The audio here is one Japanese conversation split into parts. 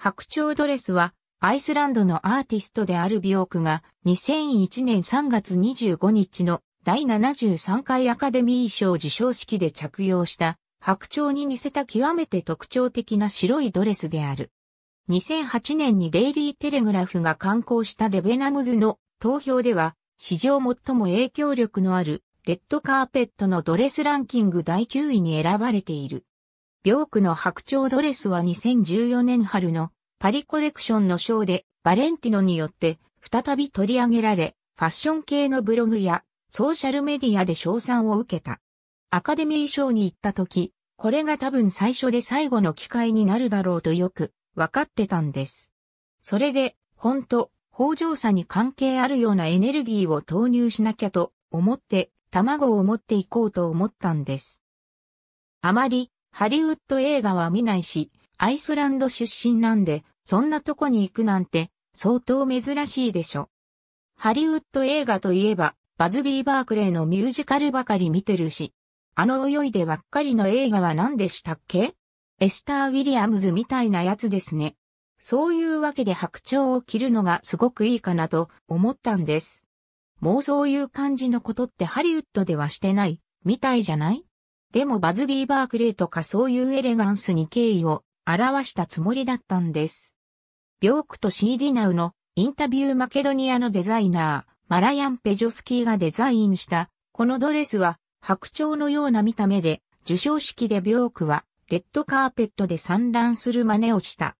白鳥ドレスは、アイスランドのアーティストであるビオークが2001年3月25日の第73回アカデミー賞受賞式で着用した白鳥に似せた極めて特徴的な白いドレスである。2008年にデイリーテレグラフが刊行したデベナムズの投票では史上最も影響力のあるレッドカーペットのドレスランキング第9位に選ばれている。ビョークの白鳥ドレスは2014年春のパリコレクションのショーでバレンティノによって再び取り上げられ、ファッション系のブログやソーシャルメディアで賞賛を受けた。アカデミー賞に行った時、これが多分最初で最後の機会になるだろうとよく分かってたんです。それで、ほんと、豊穣さに関係あるようなエネルギーを投入しなきゃと思って、卵を持っていこうと思ったんです。あまりハリウッド映画は見ないし、アイスランド出身なんで、そんなとこに行くなんて、相当珍しいでしょ。ハリウッド映画といえば、バズビー・バークレーのミュージカルばかり見てるし、あの泳いでばっかりの映画は何でしたっけエスター・ウィリアムズみたいなやつですね。そういうわけで白鳥を着るのがすごくいいかなと思ったんです。もうそういう感じのことってハリウッドではしてない、みたいじゃないでもバズビー・バークレーとかそういうエレガンスに敬意を表したつもりだったんです。ビョークと CD ナウのインタビューマケドニアのデザイナー、マラヤン・ペジョスキーがデザインした、このドレスは白鳥のような見た目で、受賞式でビョークはレッドカーペットで散乱する真似をした。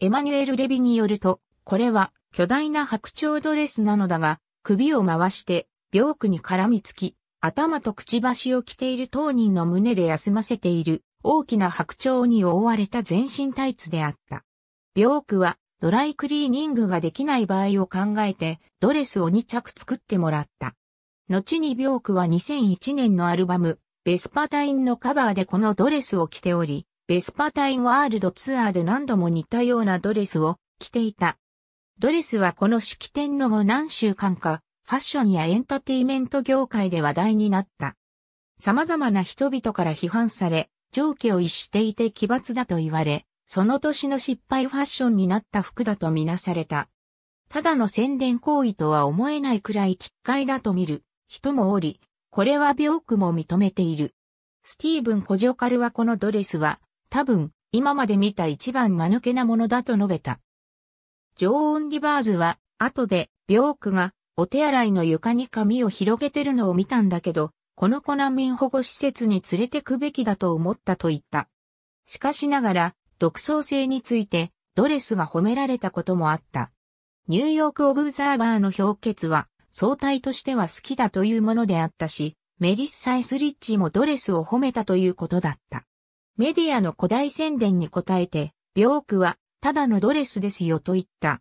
エマニュエル・レビによると、これは巨大な白鳥ドレスなのだが、首を回して、ビョークに絡みつき、頭とくちばしを着ている当人の胸で休ませている大きな白鳥に覆われた全身タイツであった。病区はドライクリーニングができない場合を考えてドレスを2着作ってもらった。後に病区は2001年のアルバムベスパタインのカバーでこのドレスを着ており、ベスパタインワールドツアーで何度も似たようなドレスを着ていた。ドレスはこの式典の後何週間かファッションやエンターテイメント業界で話題になった。様々な人々から批判され、上下を逸していて奇抜だと言われ、その年の失敗ファッションになった服だとみなされた。ただの宣伝行為とは思えないくらい奇怪だと見る人もおり、これは病区も認めている。スティーブン・コジョカルはこのドレスは、多分、今まで見た一番間抜けなものだと述べた。ジョーン・リバーズは、後で、病区が、お手洗いの床に髪を広げてるのを見たんだけど、この子難民保護施設に連れてくべきだと思ったと言った。しかしながら、独創性について、ドレスが褒められたこともあった。ニューヨーク・オブザーバーの評決は、相対としては好きだというものであったし、メリッサイス・リッチもドレスを褒めたということだった。メディアの古代宣伝に応えて、病区は、ただのドレスですよと言った。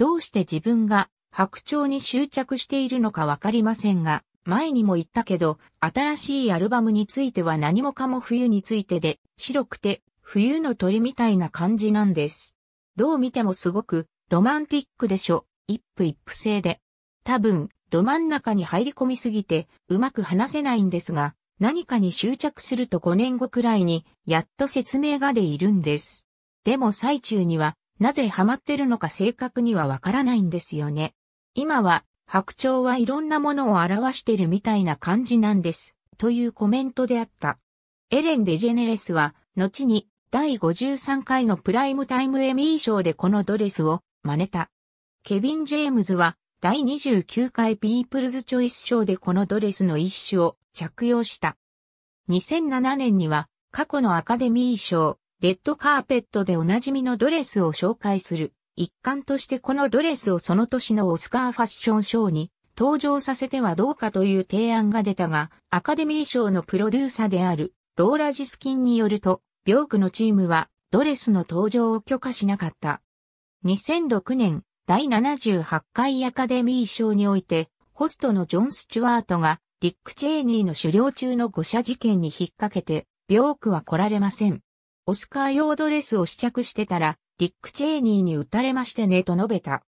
どうして自分が白鳥に執着しているのかわかりませんが、前にも言ったけど、新しいアルバムについては何もかも冬についてで、白くて、冬の鳥みたいな感じなんです。どう見てもすごく、ロマンティックでしょ、一夫一夫制で。多分、ど真ん中に入り込みすぎて、うまく話せないんですが、何かに執着すると5年後くらいに、やっと説明がでいるんです。でも最中には、なぜハマってるのか正確にはわからないんですよね。今は、白鳥はいろんなものを表してるみたいな感じなんです、というコメントであった。エレン・デジェネレスは、後に、第53回のプライムタイムエミー賞でこのドレスを真似た。ケビン・ジェームズは第29回ピープルズ・チョイス賞でこのドレスの一種を着用した。2007年には過去のアカデミー賞レッドカーペットでおなじみのドレスを紹介する。一環としてこのドレスをその年のオスカーファッションショーに登場させてはどうかという提案が出たが、アカデミー賞のプロデューサーであるローラ・ジスキンによると、ビョークのチームはドレスの登場を許可しなかった。2006年第78回アカデミー賞において、ホストのジョン・スチュワートがディック・チェーニーの狩猟中の誤射事件に引っ掛けて、ビョークは来られません。オスカー用ドレスを試着してたら、ディック・チェーニーに打たれましてねと述べた。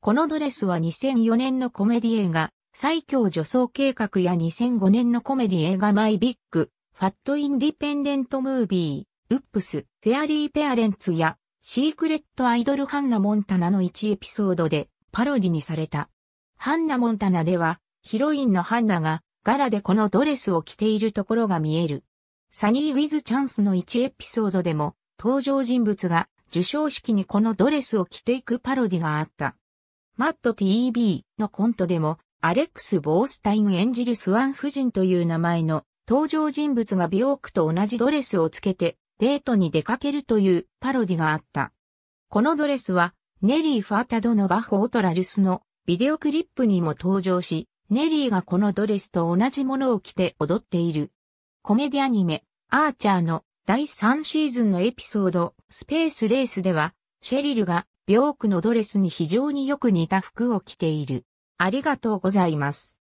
このドレスは2004年のコメディ映画、最強女装計画や2005年のコメディ映画マイビッグ、ファット・インディペンデント・ムービー、ウップス、フェアリー・ペアレンツや、シークレット・アイドル・ハンナ・モンタナの1エピソードでパロディにされた。ハンナ・モンタナでは、ヒロインのハンナが、柄でこのドレスを着ているところが見える。サニー・ウィズ・チャンスの1エピソードでも、登場人物が受賞式にこのドレスを着ていくパロディがあった。マット TV のコントでも、アレックス・ボースタイン演じるスワン夫人という名前の登場人物がビオークと同じドレスをつけてデートに出かけるというパロディがあった。このドレスはネリー・ファータドのバホオトラルスのビデオクリップにも登場し、ネリーがこのドレスと同じものを着て踊っている。コメディアニメ、アーチャーの第3シーズンのエピソード、スペースレースでは、シェリルが病気のドレスに非常によく似た服を着ている。ありがとうございます。